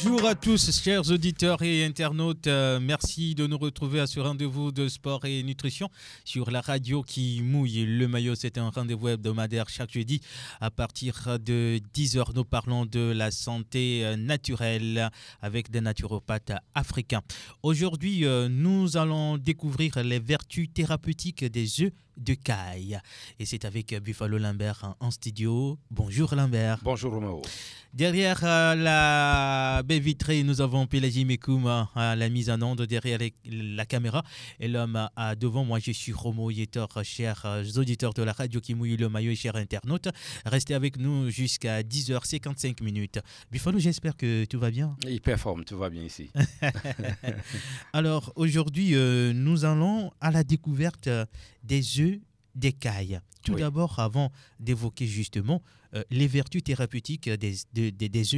Bonjour à tous, chers auditeurs et internautes. Euh, merci de nous retrouver à ce rendez-vous de sport et nutrition sur la radio qui mouille le maillot. C'est un rendez-vous hebdomadaire chaque jeudi à partir de 10h. Nous parlons de la santé euh, naturelle avec des naturopathes africains. Aujourd'hui, euh, nous allons découvrir les vertus thérapeutiques des œufs de Caille. Et c'est avec euh, Buffalo Lambert hein, en studio. Bonjour Lambert. Bonjour Romeo. Derrière euh, la baie vitrée, nous avons Pelagie Mekoum hein, à la mise en onde derrière la caméra. Et l'homme à devant moi, je suis Romo Yetor, euh, cher auditeurs de la radio qui mouille le maillot et cher internautes. Restez avec nous jusqu'à 10h55 minutes. Buffalo, j'espère que tout va bien. Il performe, tout va bien ici. Alors aujourd'hui, nous allons à la découverte des œufs cailles. Tout d'abord, avant d'évoquer justement euh, les vertus thérapeutiques des, de, des, des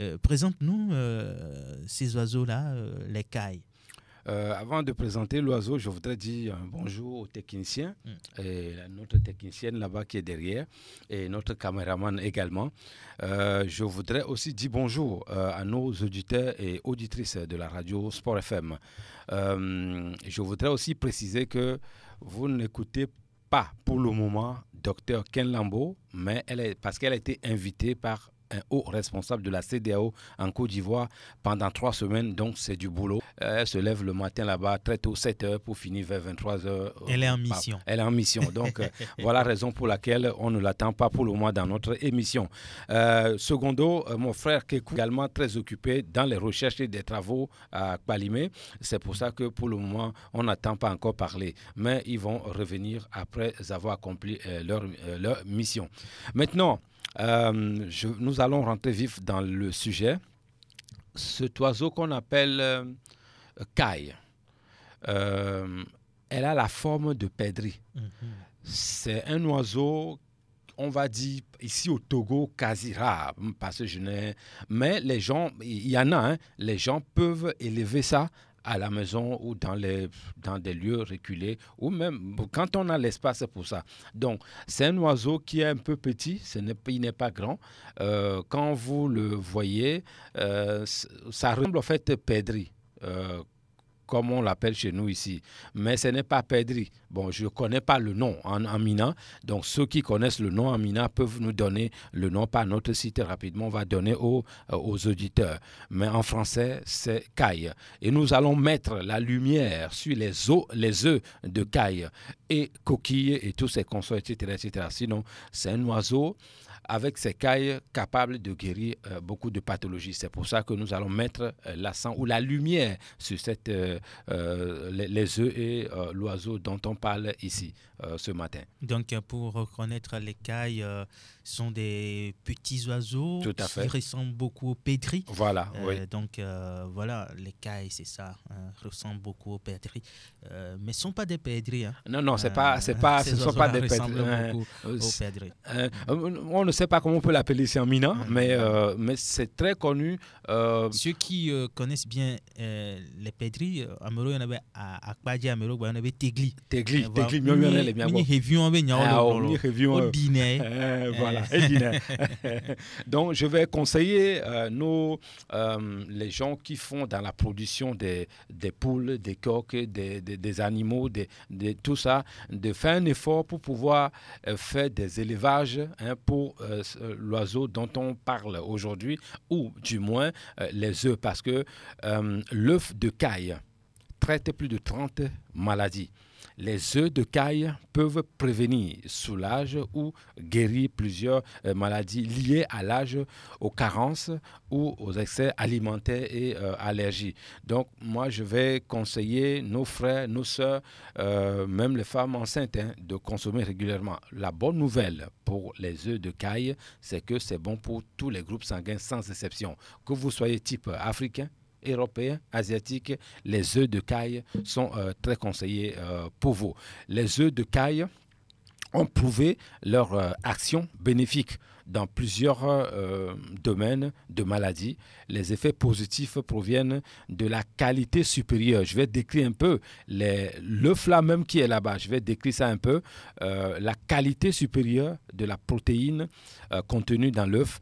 euh, présente-nous euh, ces oiseaux-là, l'écaille. avant de présenter l'oiseau, je voudrais dire un bonjour aux techniciens mm. et notre technicienne là-bas qui est derrière, et notre caméraman également. je voudrais aussi dire bonjour à nos auditeurs et auditrices de la radio Sport FM. je voudrais aussi préciser que vous n'écoutez pas pour le moment docteur Ken Lambo, mais elle est, parce qu'elle a été invitée par un haut responsable de la CDAO en Côte d'Ivoire pendant trois semaines, donc c'est du boulot. Elle se lève le matin là-bas très tôt, 7 h pour finir vers 23 h euh, Elle est en mission. Elle est en mission. Donc euh, voilà la raison pour laquelle on ne l'attend pas pour le moment dans notre émission. Euh, secondo, mon frère qui est également très occupé dans les recherches et des travaux à Palimé. C'est pour ça que pour le moment, on n'attend pas encore parler. Mais ils vont revenir après avoir accompli leur, leur mission. Maintenant, euh, nous allons rentrer vif dans le sujet. Cet oiseau qu'on appelle euh, caille, euh, elle a la forme de pèderie. Mhm. C'est un oiseau, on va dire, ici au Togo, quasi rare, parce que je Mais les gens, il y, en a, hein, les gens peuvent élever ça à la maison ou dans, les, dans des lieux reculés, ou même quand on a l'espace pour ça. Donc, c'est un oiseau qui est un peu petit, ce il n'est pas grand. Euh, quand vous le voyez, euh, ça ressemble en fait à Pédri. Euh, comme on l'appelle chez nous ici. Mais ce n'est pas Pedri. Bon, je ne connais pas le nom en Amina. Donc, ceux qui connaissent le nom Amina peuvent nous donner le nom par notre site rapidement. On va donner aux, euh, aux auditeurs. Mais en français, c'est Caille. Et nous allons mettre la lumière sur les, os, les œufs de Caille et coquille et tous ces consorts, etc., etc. Sinon, c'est un oiseau avec ces cailles capables de guérir euh, beaucoup de pathologies. C'est pour ça que nous allons mettre euh, la sang ou la lumière sur cette, euh, les, oeufs œufs et l'oiseau dont on parle ici ce matin. Donc pour reconnaître les cailles, sont des petits oiseaux Tout à fait. qui ressemblent beaucoup aux pétris. Voilà. Donc voilà, les cailles, c'est ça, hein, ressemblent beaucoup aux pétris, mais hein. ce ne sont pas des pédri Non, non, c'est pas, c'est pas, ce ne sont pas des pédries. on ne sais pas comment on peut l'appeler c'est en Mina, mais, euh, mais c'est très connu. Euh... Ceux qui euh, connaissent bien euh, les à Amero, il y en avait à à Amero, il y en avait Tegli. Tegli, eh, Tegli, mieux, mieux, les miens. Mini on avait ah, au dîner. Eh, voilà, eh. au dîner. Donc, je vais conseiller nos, les gens qui font dans la production des, des poules, des coques, des, des, animaux, des, des, tout ça, de faire un effort pour pouvoir faire des élevages hein, pour euh, euh, l'oiseau dont on parle aujourd'hui, ou du moins euh, les œufs, parce que l'œuf de caille traite plus de 30 maladies. Les œufs de caille peuvent prévenir, soulager ou guérir plusieurs euh, maladies liées à l'âge, aux carences ou aux excès alimentaires et euh, allergies. Donc moi, je vais conseiller nos frères, nos sœurs, euh, même les femmes enceintes, hein, de consommer régulièrement. La bonne nouvelle pour les œufs de caille, c'est que c'est bon pour tous les groupes sanguins sans exception. Que vous soyez type africain, européens, asiatiques, les œufs de caille sont euh, très conseillés euh, pour vous. Les œufs de caille ont prouvé leur euh, action bénéfique dans plusieurs domaines de maladies. Les effets positifs proviennent de la qualité supérieure. Je vais décrire un peu l'œuf là même qui est là-bas. Je vais décrire ça un peu. la qualité supérieure de la protéine contenue dans l'œuf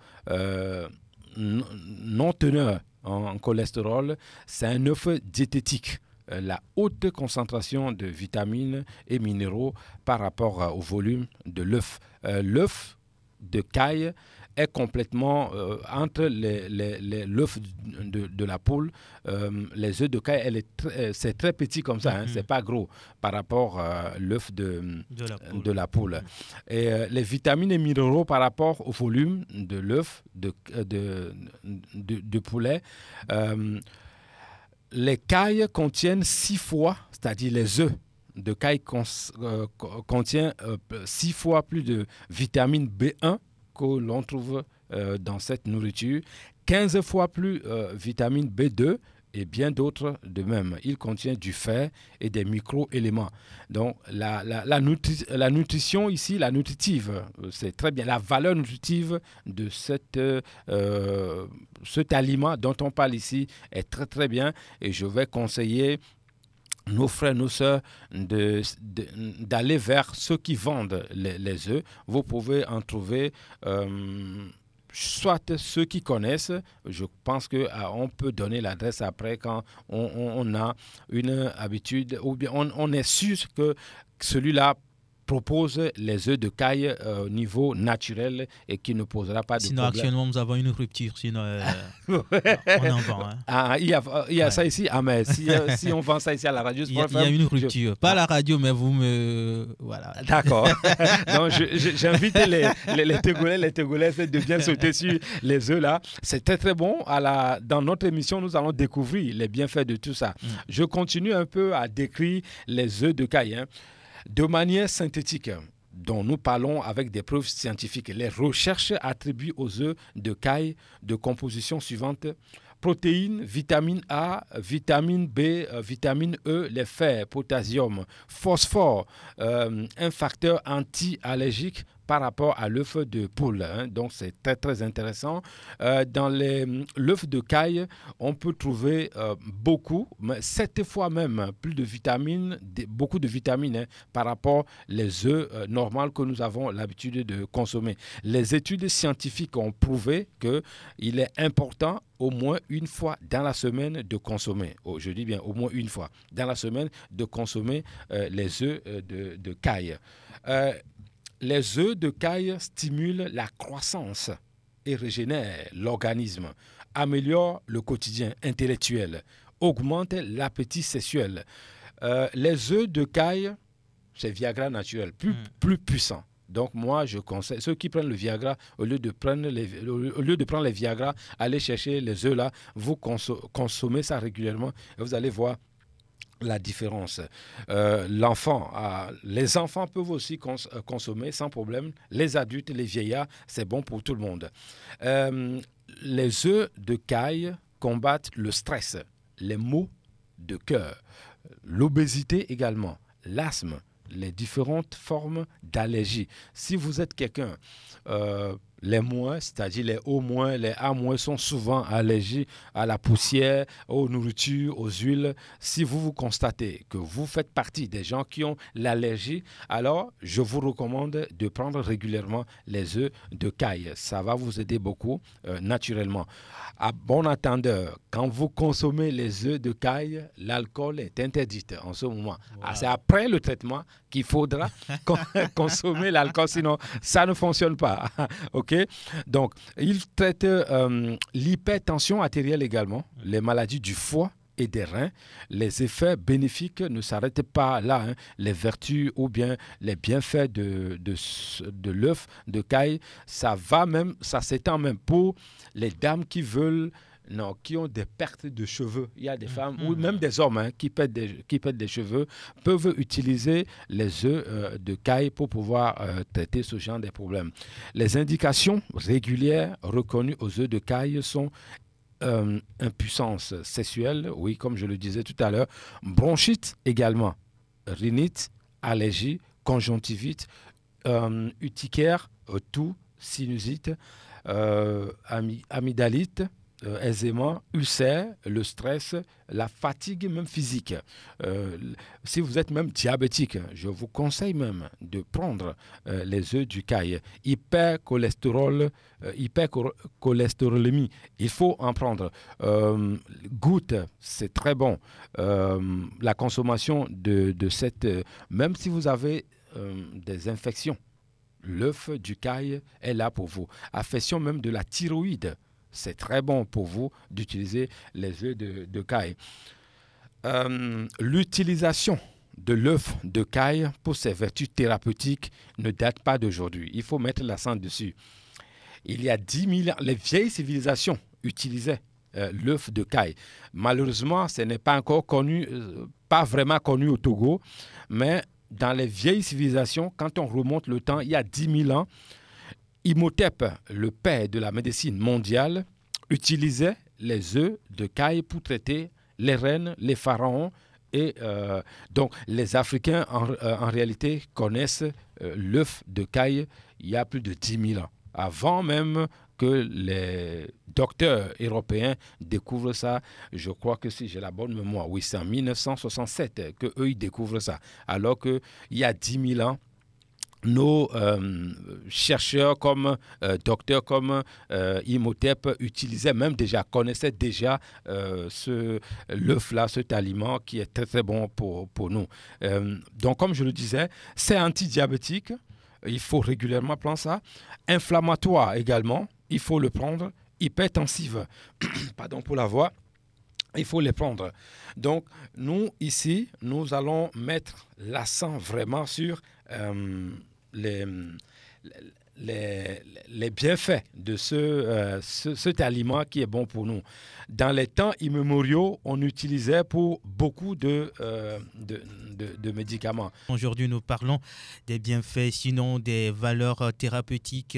non teneur en cholestérol, c'est un œuf diététique euh, la haute concentration de vitamines et minéraux par rapport euh, au volume de l'œuf. Euh, l'œuf de caille est complètement euh, entre l'œuf les, de, de, la poule, euh, les œufs de caille, euh, c'est très petit comme ça, hein, mhm. c'est pas gros par rapport à l'œuf de, de, la poule. Et les vitamines et minéraux par rapport au volume de l'œuf de, de, poulet. les cailles contiennent six fois, c'est-à-dire les œufs de caille contiennent six fois plus de vitamine B1 que l'on trouve euh, dans cette nourriture, 15 fois plus de euh, vitamine B2 et bien d'autres de même. Il contient du fer et des micro-éléments. Donc la, la, nutrition ici, la nutritive, euh, c'est très bien. La valeur nutritive de cette, cet aliment dont on parle ici est très très bien et je vais conseiller nos frères, nos sœurs, d'aller de, vers ceux qui vendent les, œufs. Vous pouvez en trouver euh, soit ceux qui connaissent. Je pense qu'on ah, on peut donner l'adresse après quand on, a une habitude ou bien on, on est sûr que celui-là propose les œufs de caille euh, au niveau naturel et qui ne posera pas de problème. Sinon, actuellement, nous avons une rupture. Sinon, euh, on en vend. Hein. Ah, ah, il y a, il y a ça ici. Ah, mais si, euh, si, on vend ça ici à la radio, il y, il y a une rupture. Pas ah. la radio, mais vous me. Voilà. D'accord. Donc, j'invite les, les, les Tégolais, les de bien sauter sur les œufs là. C'est très, très bon. À la, dans notre émission, nous allons découvrir les bienfaits de tout ça. Mm. Je continue un peu à décrire les œufs de caille. Hein. De manière synthétique, dont nous parlons avec des preuves scientifiques, les recherches attribuent aux œufs de caille de composition suivante protéines, vitamine A, vitamine B, euh, vitamine E, les fers, potassium, phosphore, euh, un facteur anti-allergique, par rapport à l'œuf de poule. Hein. donc c'est très très intéressant. Euh, dans hum, l'œuf de caille, on peut trouver euh, beaucoup, beaucoup, cette fois même, hein, plus de vitamines, beaucoup de vitamines hein, par rapport aux œufs euh, normaux que nous avons l'habitude de consommer. Les études scientifiques ont prouvé que il est important au moins une fois dans la semaine de consommer, oh, je dis bien au moins une fois dans la semaine de consommer euh, les œufs de, caille. Euh, les œufs de caille stimulent la croissance et régénèrent l'organisme, améliorent le quotidien intellectuel, augmentent l'appétit sexuel. Euh, les œufs de caille, c'est Viagra naturel, plus, hmm. plus puissant. Donc moi, je conseille ceux qui prennent le Viagra, au lieu de prendre le au lieu de prendre les Viagra, allez chercher les œufs là, vous consommez ça régulièrement et vous allez voir la différence. Euh, l'enfant, les enfants peuvent aussi euh, consommer sans problème. Les adultes, les vieillards, c'est bon pour tout le monde. Euh, les œufs de caille combattent le stress, les maux de cœur, l'obésité également, l'asthme, les différentes formes d'allergie. Si vous êtes quelqu'un les moins, c'est-à-dire les au moins, les à moins, sont souvent allergiques à la poussière, aux nourritures, aux huiles. Si vous vous constatez que vous faites partie des gens qui ont l'allergie, alors je vous recommande de prendre régulièrement les œufs de caille. Ça va vous aider beaucoup euh, naturellement. À bon attendeur, quand vous consommez les œufs de caille, l'alcool est interdit en ce moment. Ah, c'est après le traitement qu'il faudra consommer l'alcool, sinon ça ne fonctionne pas. ok donc, il traite euh, l'hypertension artérielle également, mm. les maladies du foie et des reins. Les effets bénéfiques ne s'arrêtent pas là. Hein. Les vertus ou bien les bienfaits de, de, de l'œuf de caille, ça va même, ça s'étend même pour les dames qui veulent non, qui ont des pertes de cheveux. Il y a des mm. femmes, ou mm. même des hommes hein, qui, pètent des, cheveux, peuvent utiliser les œufs euh, de caille pour pouvoir euh, traiter ce genre de problème. Les indications régulières reconnues aux œufs de caille sont euh, impuissance sexuelle, oui, comme je le disais tout à l'heure, bronchite également, rhinite, allergie, conjonctivite, uticaire, tout, sinusite, amygdalite, euh, aisément ulcères, le stress, la fatigue même physique. Euh, si vous êtes même diabétique, je vous conseille même de prendre euh, les œufs du caille. Hypercholestérol, hypercholestérolémie, il faut en prendre. goutte, c'est très bon. la consommation de, de cette... même si vous avez des infections, l'œuf du caille est là pour vous. Affection même de la thyroïde c'est très bon pour vous d'utiliser les œufs de, caille. Euh, l'utilisation de l'œuf de caille pour ses vertus thérapeutiques ne date pas d'aujourd'hui. Il faut mettre l'accent dessus. Il y a 10 000 ans, les vieilles civilisations utilisaient euh, l'œuf de caille. Malheureusement, ce n'est pas encore connu, euh, pas vraiment connu au Togo, mais dans les vieilles civilisations, quand on remonte le temps, il y a 10 000 ans, Imhotep, le père de la médecine mondiale, utilisait les œufs de caille pour traiter les reines, les pharaons. Et euh, donc, les Africains, en, euh, réalité, connaissent euh, l'œuf de caille il y a plus de 10 000 ans, avant même que les docteurs européens découvrent ça. Je crois que si j'ai la bonne mémoire, oui, c'est en 1967 qu'eux, ils découvrent ça. Alors qu'il y a 10 000 ans, nos euh, chercheurs comme euh, docteurs comme euh, Imhotep utilisaient même déjà, connaissaient déjà ce l'œuf là, cet aliment qui est très très bon pour, pour nous. donc comme je le disais, c'est antidiabétique, il faut régulièrement prendre ça. Inflammatoire également, il faut le prendre. Hypertensive, pardon pour la voix, il faut les prendre. Donc, nous, ici, nous allons mettre l'accent vraiment sur les, les, bienfaits de euh, ce, cet aliment qui est bon pour nous. Dans les temps immémoriaux, on utilisait pour beaucoup de, euh, de, médicaments. Aujourd'hui, nous parlons des bienfaits, sinon des valeurs euh, thérapeutiques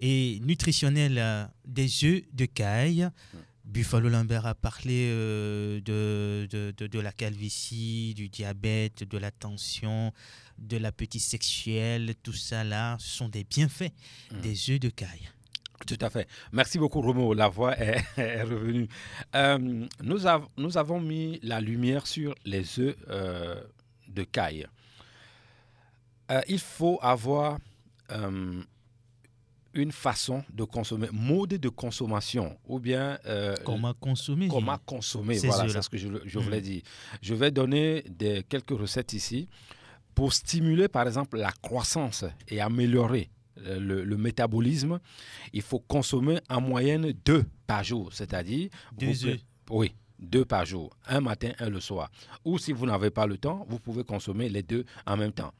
et nutritionnelles des œufs de caille. Hmm. Buffalo Lambert a parlé de, de, de, la calvitie, du diabète, de la tension, de la petite sexuelle, tout ça là, ce sont des bienfaits mm. des œufs de caille. Tout à fait. Merci beaucoup, Romo. La voix est, revenue. Euh, nous, nous, avons mis la lumière sur les œufs euh, de caille. Euh, il faut avoir une façon de consommer, mode de consommation, ou bien... comment consommer Comment consommer, voilà, c'est ce que je, mm. voulais dire. Je vais donner des, quelques recettes ici pour stimuler par exemple la croissance et améliorer euh, le, métabolisme, il faut consommer en moyenne deux par jour, c'est-à-dire... Deux Oui, deux par jour, un matin, un le soir. Ou si vous n'avez pas le temps, vous pouvez consommer les deux en même temps.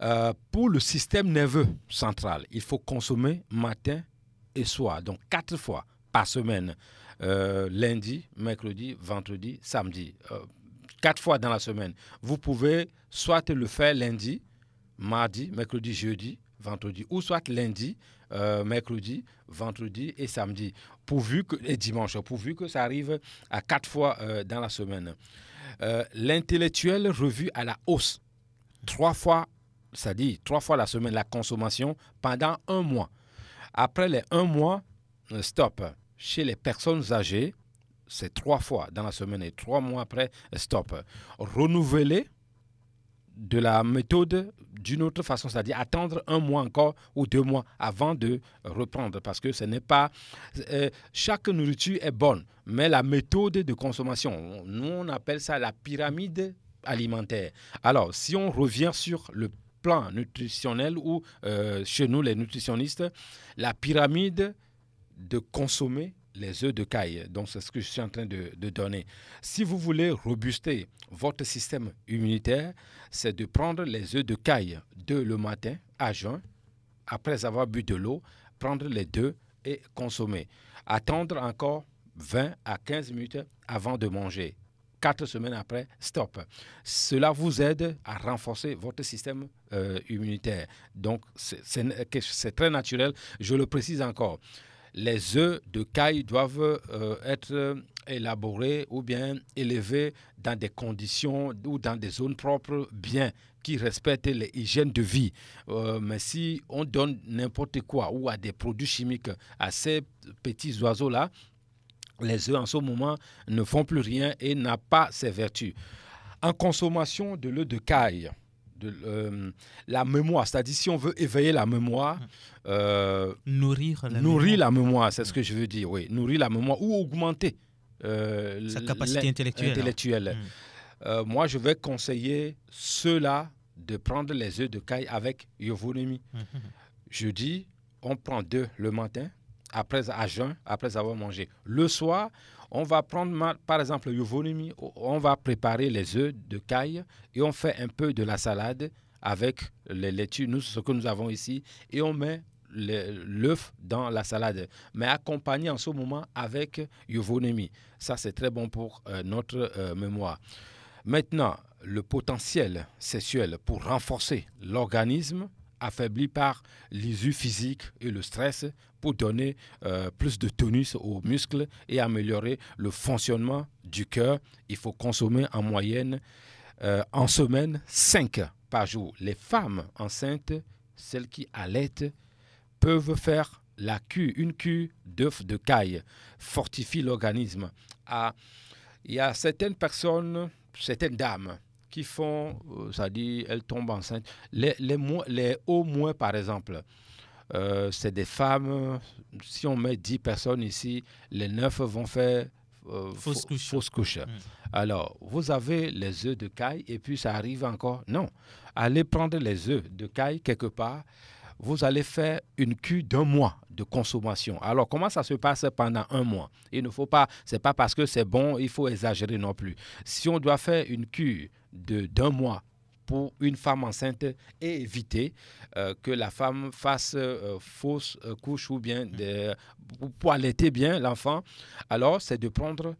Euh, pour le système nerveux central, il faut consommer matin et soir, donc quatre fois par semaine, euh, lundi, mercredi, vendredi, samedi. quatre fois dans la semaine. Vous pouvez soit le faire lundi, mardi, mercredi, jeudi, vendredi, ou soit lundi, euh, mercredi, vendredi et samedi, pourvu que, et dimanche, pourvu que ça arrive à quatre fois euh, dans la semaine. Euh, l'intellectuel revu à la hausse, trois fois, ça dit trois fois la semaine, la consommation pendant un mois. Après les un mois, stop. Chez les personnes âgées, c'est trois fois dans la semaine et trois mois après, stop. Renouveler de la méthode d'une autre façon, c'est-à-dire attendre un mois encore ou deux mois avant de reprendre, parce que ce n'est pas... Euh, chaque nourriture est bonne, mais la méthode de consommation, nous on appelle ça la pyramide alimentaire. Alors, si on revient sur le plan nutritionnel ou euh, chez nous les nutritionnistes, la pyramide de consommer, les œufs de caille. Donc, c'est ce que je suis en train de, donner. Si vous voulez robuster votre système immunitaire, c'est de prendre les œufs de caille deux le matin à jeun, après avoir bu de l'eau, prendre les deux et consommer. Attendre encore 20 à 15 minutes avant de manger. Quatre semaines après, stop. Cela vous aide à renforcer votre système euh, immunitaire. Donc, c'est très naturel. Je le précise encore les œufs de caille doivent euh, être euh, élaborés ou bien élevés dans des conditions ou dans des zones propres bien qui respectent les hygiènes de vie. Euh, mais si on donne n'importe quoi ou à des produits chimiques à ces petits oiseaux-là, les œufs en ce moment ne font plus rien et n'ont pas ces vertus. En consommation de l'œuf de caille, de euh, la mémoire. C'est-à-dire, si on veut éveiller la mémoire, mm. euh, nourrir la mémoire, c'est ce mm. que je veux dire, oui, nourrir la mémoire ou augmenter euh, sa capacité intellectuelle. Mm. moi, je vais conseiller ceux-là de prendre les œufs de caille avec yovonémie. Je dis, on prend deux le matin, après à jeun, après avoir mangé. Le soir, on va prendre par exemple yovonimi. on va préparer les œufs de caille et on fait un peu de la salade avec les laitues, ce que nous avons ici, et on met l'œuf dans la salade, mais accompagné en ce moment avec yovonimi. Ça, c'est très bon pour euh, notre euh, mémoire. Maintenant, le potentiel sexuel pour renforcer l'organisme, affaibli par l'usure physique et le stress pour donner euh, plus de tonus aux muscles et améliorer le fonctionnement du cœur. Il faut consommer en moyenne euh, en semaine 5 par jour. Les femmes enceintes, celles qui allaitent, peuvent faire la cue, une cue d'œufs de caille, fortifie l'organisme. il y a certaines personnes, certaines dames qui font, euh, ça dit, elles tombent enceintes. Les, les, les hauts moins, par exemple, euh, c'est des femmes. Si on met 10 personnes ici, les 9 vont faire euh, fausse couche. Hmm. Alors, vous avez les œufs de caille et puis ça arrive encore. Non, allez prendre les œufs de caille quelque part. Vous allez faire une cure d'un mois de consommation. Alors, comment ça se passe pendant un mois Il ne faut pas, c'est pas parce que c'est bon, il faut exagérer non plus. Si on doit faire une cure d'un mois pour une femme enceinte et éviter euh, que la femme fasse euh, fausse euh, couche ou bien mm. de, pour allaiter bien l'enfant, alors c'est de prendre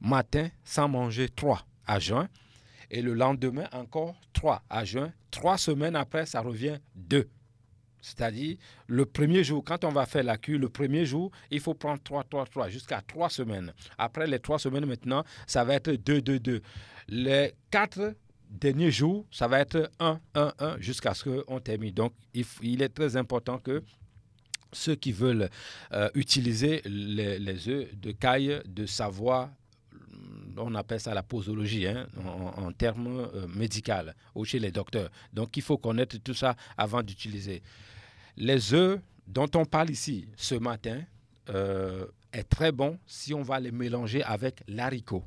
matin sans manger 3 à juin et le lendemain encore 3 à juin. Trois semaines après, ça revient 2. C'est-à-dire, le premier jour, quand on va faire la cure, le premier jour, il faut prendre 3, 3, 3, jusqu'à 3 semaines. Après les 3 semaines, maintenant, ça va être 2, 2, 2. Les 4 derniers jours, ça va être 1, 1, 1, jusqu'à ce qu'on termine. Donc, il, est très important que ceux qui veulent euh, utiliser les, les œufs de caille, de savoir on appelle ça la posologie hein, en, termes euh, médicaux ou chez les docteurs. Donc il faut connaître tout ça avant d'utiliser. Les œufs dont on parle ici ce matin euh, est très bon si on va les mélanger avec l'haricot.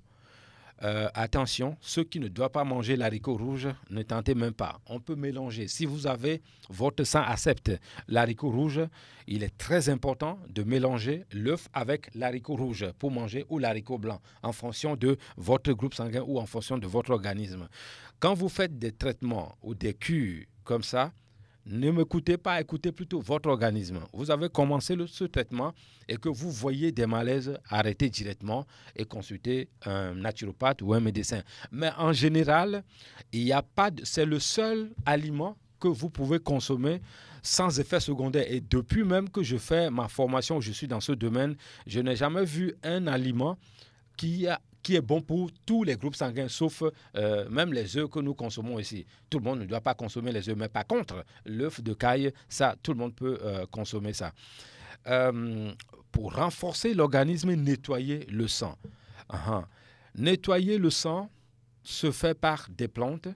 Euh, attention, ceux qui ne doivent pas manger l'haricot rouge, ne tentez même pas. On peut mélanger. Si vous avez, votre sang accepte l'haricot rouge, il est très important de mélanger l'œuf avec l'haricot rouge pour manger ou l'haricot blanc, en fonction de votre groupe sanguin ou en fonction de votre organisme. Quand vous faites des traitements ou des cures comme ça, ne m'écoutez pas, écoutez plutôt votre organisme. Vous avez commencé le, ce traitement et que vous voyez des malaises, arrêtez directement et consultez un naturopathe ou un médecin. Mais en général, il a pas, c'est le seul aliment que vous pouvez consommer sans effet secondaire. Et depuis même que je fais ma formation, je suis dans ce domaine, je n'ai jamais vu un aliment qui a qui est bon pour tous les groupes sanguins, sauf euh, même les œufs que nous consommons ici. Tout le monde ne doit pas consommer les œufs, mais par contre, l'œuf de caille, ça, tout le monde peut euh, consommer ça. Euh, pour renforcer l'organisme, nettoyer le sang. Ah, ah. Nettoyer le sang se fait par des plantes,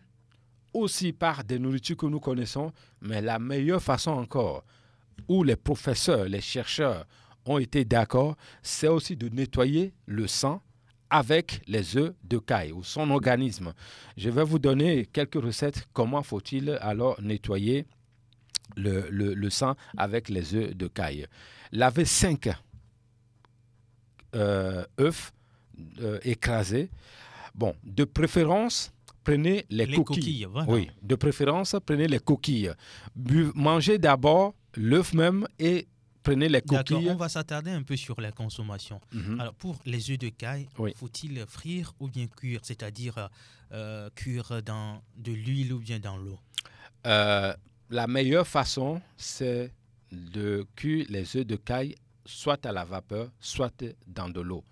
aussi par des nourritures que nous connaissons, mais la meilleure façon encore, où les professeurs, les chercheurs ont été d'accord, c'est aussi de nettoyer le sang avec les œufs de caille ou son organisme. Je vais vous donner quelques recettes. Comment faut-il alors nettoyer le, le, sang avec les œufs de caille Laver cinq oeufs œufs euh, écrasés. Bon, de préférence, prenez les, coquilles. Oui, de préférence, prenez les coquilles. mangez d'abord l'œuf même et prenez les coquilles. On va s'attarder un peu sur la consommation. Mhm. Alors, pour les œufs de caille, faut-il frire ou bien cuire C'est-à-dire euh, cuire dans de l'huile ou bien dans l'eau euh, La meilleure façon, c'est de cuire les œufs de caille soit à la vapeur, soit dans de l'eau.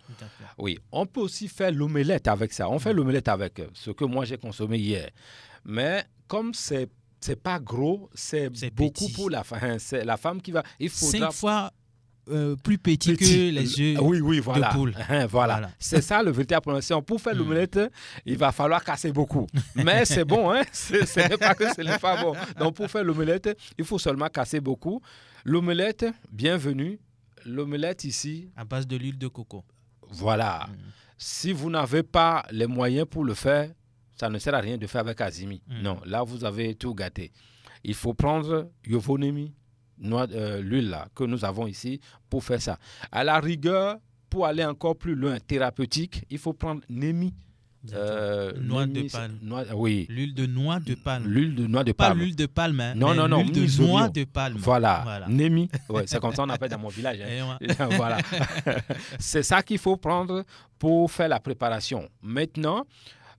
Oui, on peut aussi faire l'omelette avec ça. On fait mhm. l'omelette avec ce que moi j'ai consommé hier. Mais comme c'est c'est pas gros, c'est beaucoup pour la femme. Hein, c'est la femme qui va. Il Cinq fois euh, plus petit, que les yeux oui, oui, voilà. de poule. Hein, voilà. C'est ça le véritable prononcer. Pour faire hmm. l'omelette, il va falloir casser beaucoup. Mais c'est bon, hein? ce n'est pas que c'est n'est pas bon. Donc pour faire l'omelette, il faut seulement casser beaucoup. L'omelette, bienvenue. L'omelette ici. À base de l'huile de coco. Voilà. Hmm. Si vous n'avez pas les moyens pour le faire, ça ne sert à rien de faire avec Azimi. Mm. Non, là, vous avez tout gâté. Il faut prendre Yovonemi, euh, l'huile là, que nous avons ici, pour faire ça. À la rigueur, pour aller encore plus loin, thérapeutique, il faut prendre Nemi. Euh, noix de L'huile de noix de palme. L'huile de noix de palme. Pas l'huile de palme. Hein, non, non, non. L'huile de noix de palme. Voilà. Nemi. c'est comme ça qu'on appelle dans mon village. Hein. Eh voilà. c'est ça qu'il faut prendre pour faire la préparation. Maintenant,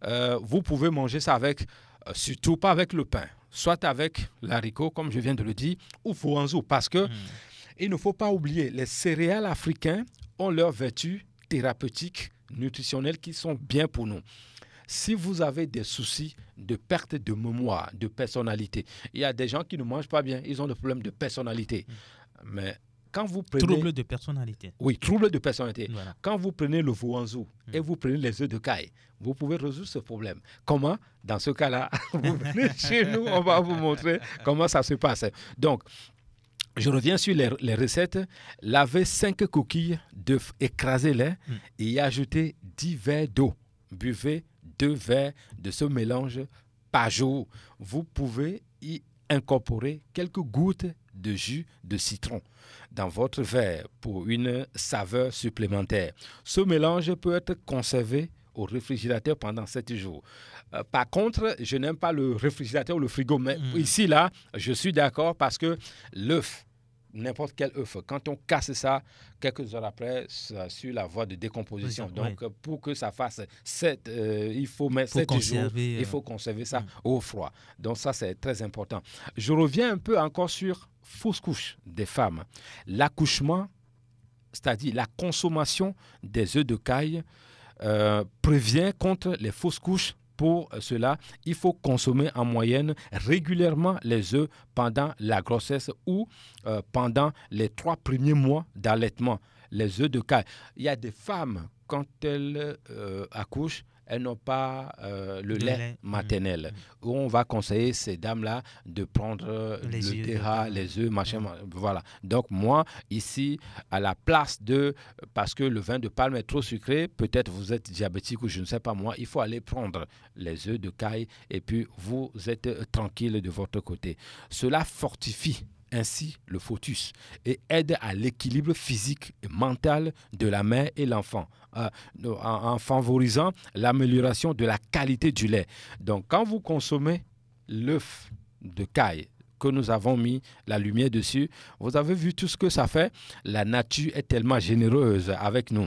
euh, vous pouvez manger ça avec, euh, surtout pas avec le pain, soit avec l'haricot, comme je viens de le dire, ou fouanzou, parce que mm. il ne faut pas oublier, les céréales africaines ont leurs vertus thérapeutiques, nutritionnelles qui sont bien pour nous. Si vous avez des soucis de perte de mémoire, de personnalité, il y a des gens qui ne mangent pas bien, ils ont des problèmes de personnalité. Mm. Mais quand vous prenez... Trouble de personnalité. Oui, trouble de personnalité. Quand vous prenez le Vouanzou hmm. et vous prenez les œufs de caille, vous pouvez résoudre ce problème. Comment Dans ce cas-là, vous venez chez nous, on va vous montrer comment ça se passe. Donc, je reviens sur les, recettes. Lavez cinq coquilles d'œufs, écrasez-les hmm. et y ajoutez 10 verres d'eau. Buvez 2 verres de ce mélange par jour. Vous pouvez y incorporer quelques gouttes de jus de citron dans votre verre pour une saveur supplémentaire. Ce mélange peut être conservé au réfrigérateur pendant 7 jours. Euh, par contre, je n'aime pas le réfrigérateur ou le frigo, mais hmm. ici, là, je suis d'accord parce que l'œuf, n'importe quel œuf. Quand on casse ça, quelques heures après, ça suit la voie de décomposition. Donc, euh, pour que ça fasse 7, euh, il faut mettre jours, il euh, faut conserver ça mm. au froid. Donc, ça, c'est très important. Je reviens un peu encore sur fausse couche des femmes. L'accouchement, c'est-à-dire la consommation des œufs de caille, prévient contre les fausses couches pour cela, il faut consommer en moyenne régulièrement les œufs pendant la grossesse ou euh, pendant les trois premiers mois d'allaitement. Les œufs de caille. Il y a des femmes, quand elles euh, accouchent, elles n'ont pas euh, le lait, maternel. Mm, mm. on va conseiller ces dames-là de prendre euh, le les œufs, machin, mm. voilà. Donc moi, ici, à la place de, parce que le vin de palme est trop sucré, peut-être vous êtes diabétique ou je ne sais pas moi, il faut aller prendre les œufs de caille et puis vous êtes euh, tranquille de votre côté. Cela fortifie ainsi le fœtus et aide à l'équilibre physique et mental de la mère et l'enfant euh, en, favorisant l'amélioration de la qualité du lait. Donc quand vous consommez l'œuf de caille que nous avons mis la lumière dessus, vous avez vu tout ce que ça fait. La nature est tellement généreuse avec nous.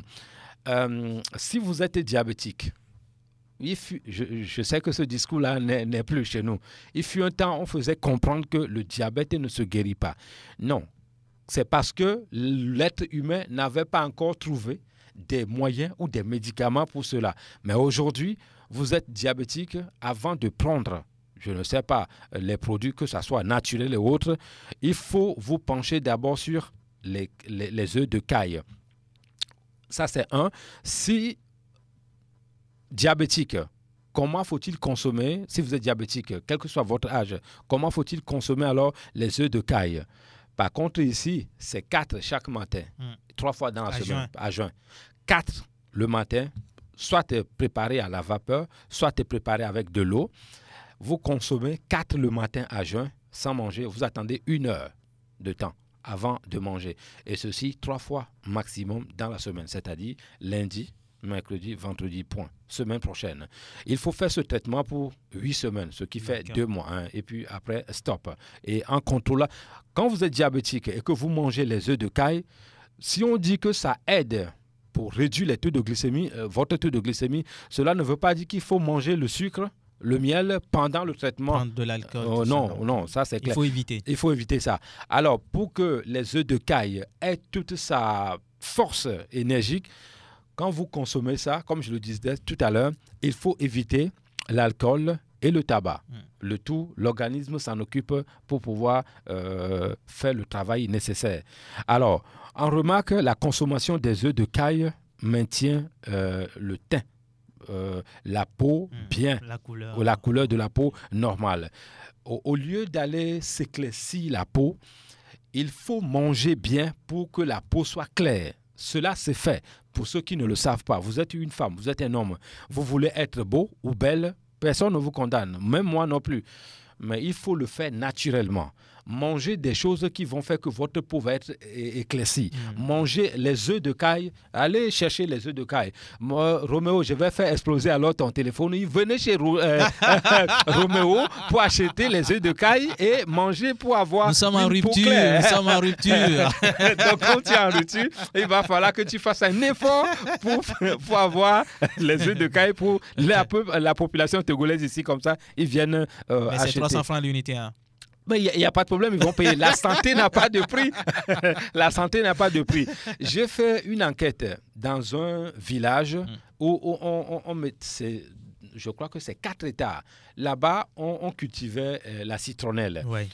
Euh, si vous êtes diabétique, il je, sais que ce discours-là n'est plus chez nous. Il fut un temps, on faisait comprendre que le diabète ne se guérit pas. Non, c'est parce que l'être humain n'avait pas encore trouvé des moyens ou des médicaments pour cela. Mais aujourd'hui, vous êtes diabétique avant de prendre, je ne sais pas, les produits, que ce soit naturels ou autres. Il faut vous pencher d'abord sur les, les, les œufs de caille. Ça, c'est un. Si diabétique, comment faut-il consommer, si vous êtes diabétique, quel que soit votre âge, comment faut-il consommer alors les œufs de caille Par contre, ici, c'est 4 chaque matin, hmm. trois fois dans la semaine, à juin. 4 le matin, soit préparé à la vapeur, soit préparé avec de l'eau. Vous consommez 4 le matin à juin sans manger, vous attendez une heure de temps avant de manger. Et ceci trois fois maximum dans la semaine, c'est-à-dire lundi, mercredi, vendredi, point. Semaine prochaine. Il faut faire ce traitement pour huit semaines, ce qui fait deux mois. Hein. et puis après, stop. Et en contrôle, quand vous êtes diabétique et que vous mangez les œufs de caille, si on dit que ça aide pour réduire les taux de glycémie, euh, votre taux de glycémie, cela ne veut pas dire qu'il faut manger le sucre le miel pendant le traitement. de l'alcool. Euh, non, non, ça c'est clair. Il faut éviter. Il faut éviter ça. Alors, pour que les œufs de caille aient toute sa force énergique, quand vous consommez ça, comme je le disais tout à l'heure, il faut éviter l'alcool et le tabac. Hmm. Le tout, l'organisme s'en occupe pour pouvoir euh, faire le travail nécessaire. Alors, on remarque la consommation des œufs de caille maintient euh, le teint. Euh, la peau hmm. bien, la couleur. la couleur de la peau normale. Au, au lieu d'aller s'éclaircir la peau, il faut manger bien pour que la peau soit claire. Cela, s'est fait. Pour ceux qui ne le savent pas, vous êtes une femme, vous êtes un homme, vous voulez être beau ou belle, personne ne vous condamne, même moi non plus. Mais il faut le faire naturellement. Manger des choses qui vont faire que votre peau va être éclaircie. Mm. les œufs de caille. Allez chercher les œufs de caille. Moi, Roméo, je vais faire exploser alors ton téléphone. Venez chez euh, Roméo pour acheter les œufs de caille et manger pour avoir. Nous sommes en rupture. Nous sommes en rupture. Donc, quand tu es en rupture, il va falloir que tu fasses un effort pour, pour avoir les œufs de caille pour la, population togolaise ici, comme ça, ils viennent acheter. Euh, Mais c'est 300 francs l'unité. Hein. Mais il n'y a, pas de problème, ils vont payer. La santé n'a pas de prix. la santé n'a pas de prix. J'ai fait une enquête dans un village hmm. où, on, met, je crois que c'est quatre États. Là-bas, on, cultivait euh, la citronnelle. Oui.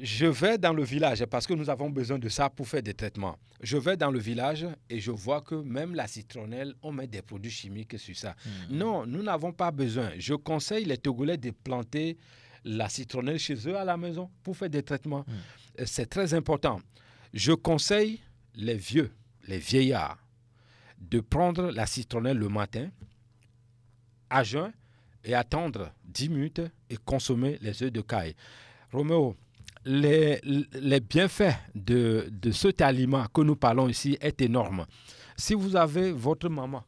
Je vais dans le village parce que nous avons besoin de ça pour faire des traitements. Je vais dans le village et je vois que même la citronnelle, on met des produits chimiques sur ça. Hmm. Non, nous n'avons pas besoin. Je conseille les Togolais de planter la citronnelle chez eux à la maison pour faire des traitements. Hmm. Euh, c'est très important. Je conseille les vieux, les vieillards, de prendre la citronnelle le matin, à jeun, et attendre 10 minutes et consommer les œufs de caille. Roméo, les, bienfaits de, de cet aliment que nous parlons ici est énorme. Si vous avez votre maman